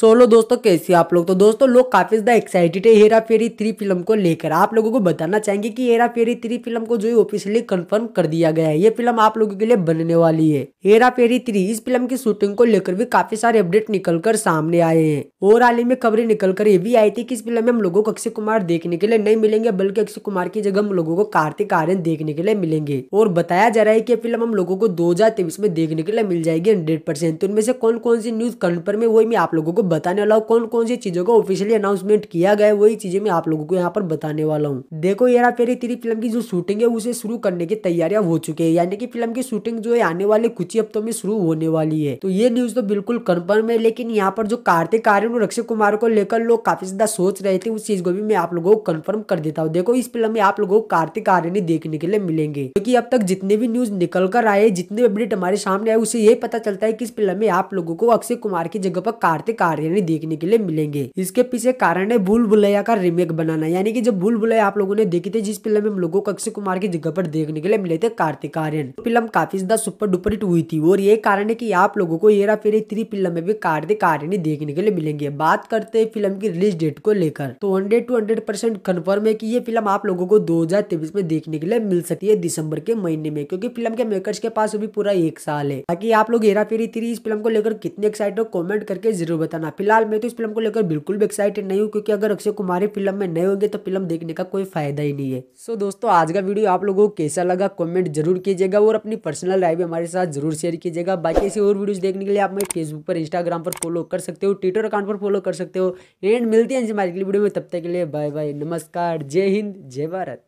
solo दोस्तों कैसे आप लोग तो दोस्तों लोग काफ़ी ज़्यादा एक्साइटेड है हेरा फेरी थ्री फिल्म को लेकर आप लोगों को बताना चाहेंगे कि हेरा फेरी थ्री फिल्म को जो है ऑफिशियली कंफर्म कर दिया गया है ये फिल्म आप लोगों के लिए बनने वाली है हेरा फेरी थ्री इस फिल्म की शूटिंग को लेकर भी काफी सारे अपडेट निकल कर सामने आए हैं और हाल ही में खबरें निकल कर ये भी आई थी की इस फिल्म में हम लोगों को अक्षय कुमार देखने के लिए नहीं मिलेंगे बल्कि अक्षय कुमार की जगह हम लोगों को कार्तिक आर्यन देखने के लिए मिलेंगे और बताया जा रहा है की फिल्म हम लोगों को दो में देखने के लिए मिल जाएगी हंड्रेड तो उनमें से कौन कौन सी न्यूज कन्फर्म है वही मैं आप लोगों को बताने वाला हूँ कौन कौन सी चीजों का ऑफिशियली अनाउंसमेंट किया गया वही चीजें मैं आप लोगों को यहाँ पर बताने वाला हूँ देखो यार फेरी तेरी फिल्म की जो शूटिंग है उसे शुरू करने की तैयारियां हो चुकी है यानी कि फिल्म की शूटिंग जो है आने वाले कुछ ही हफ्तों में शुरू होने वाली है तो ये न्यूज तो बिल्कुल कन्फर्म है लेकिन यहाँ पर जो कार्तिक आर्यन और अक्षय कुमार को लेकर लोग काफी ज्यादा सोच रहे थे उस चीज को भी मैं आप लोगों को कन्फर्म कर देता हूँ देखो इस फिल्म में आप लोगों को कार्तिक आर्यन देखने के लिए मिलेंगे क्योंकि अब तक जितने भी न्यूज निकल कर आए जितने अपडेट हमारे सामने आए उसे ये पता चलता है कि इस फिल्म में आप लोगों को अक्षय कुमार की जगह पर कार्तिक आर्यन हरियाणा देखने के लिए मिलेंगे इसके पीछे कारण है भूल भुलैया का रिमेक बनाना यानी कि जब भूल भुलैया आप लोगों ने देखी थी जिस फिल्म में हम लोगों को अक्षय कुमार की जगह पर देखने के लिए मिले थे कार्तिक आर्यन फिल्म काफी ज्यादा सुपर डुपर हिट हुई थी और ये कारण है की आप लोगों को हेरा फेरी थ्री फिल्म में भी कार्तिक आर्यन देखने के लिए मिलेंगे बात करते हैं फिल्म की रिलीज डेट को लेकर तो hundred two hundred percent confirm है की ये फिल्म आप लोगों को दो में देखने के लिए मिल सकती है दिसंबर के महीने में क्योंकि फिल्म के मेकर्स के पास अभी पूरा एक साल है बाकी आप लोग हेरा फेरी थ्री इस फिल्म को लेकर कितने एक्साइटेड कॉमेंट करके जरूर बताना करना फिलहाल मैं तो इस फिल्म को लेकर बिल्कुल भी एक्साइटेड नहीं हूँ क्योंकि अगर अक्षय कुमार ही फिल्म में नहीं होंगे तो फिल्म देखने का कोई फायदा ही नहीं है सो दोस्तों आज का वीडियो आप लोगों को कैसा लगा कॉमेंट जरूर कीजिएगा और अपनी पर्सनल लाइफ भी हमारे साथ जरूर शेयर कीजिएगा बाकी ऐसी और वीडियोज देखने के लिए आप मेरे फेसबुक पर इंस्टाग्राम पर फॉलो कर सकते हो ट्विटर अकाउंट पर फॉलो कर सकते हो एंड मिलते हैं हमारे वीडियो में तब तक के लिए बाय बाय नमस्कार जय हिंद जय भारत